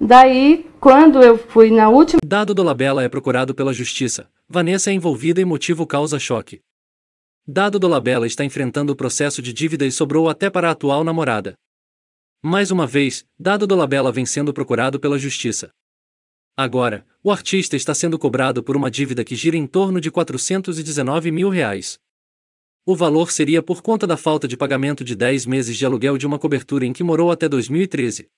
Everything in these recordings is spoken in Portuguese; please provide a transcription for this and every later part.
Daí, quando eu fui na última. Dado Dolabella é procurado pela justiça. Vanessa é envolvida e motivo causa choque. Dado Dolabella está enfrentando o processo de dívida e sobrou até para a atual namorada. Mais uma vez, Dado Dolabella vem sendo procurado pela justiça. Agora, o artista está sendo cobrado por uma dívida que gira em torno de 419 mil reais. O valor seria por conta da falta de pagamento de 10 meses de aluguel de uma cobertura em que morou até 2013.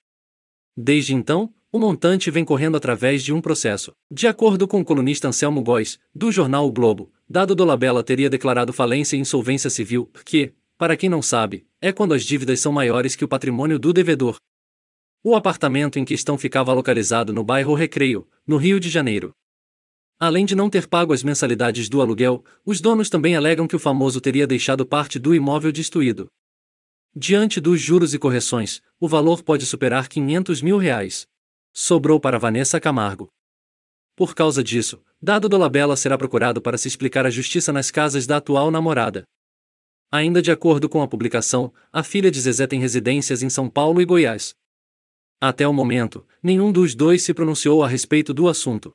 Desde então, o montante vem correndo através de um processo. De acordo com o colunista Anselmo Góes, do jornal O Globo, Dado Dolabella teria declarado falência e insolvência civil, que, para quem não sabe, é quando as dívidas são maiores que o patrimônio do devedor. O apartamento em questão ficava localizado no bairro Recreio, no Rio de Janeiro. Além de não ter pago as mensalidades do aluguel, os donos também alegam que o famoso teria deixado parte do imóvel destruído. Diante dos juros e correções, o valor pode superar 500 mil reais. Sobrou para Vanessa Camargo. Por causa disso, Dado Dolabella será procurado para se explicar à justiça nas casas da atual namorada. Ainda de acordo com a publicação, a filha de Zezé tem residências em São Paulo e Goiás. Até o momento, nenhum dos dois se pronunciou a respeito do assunto.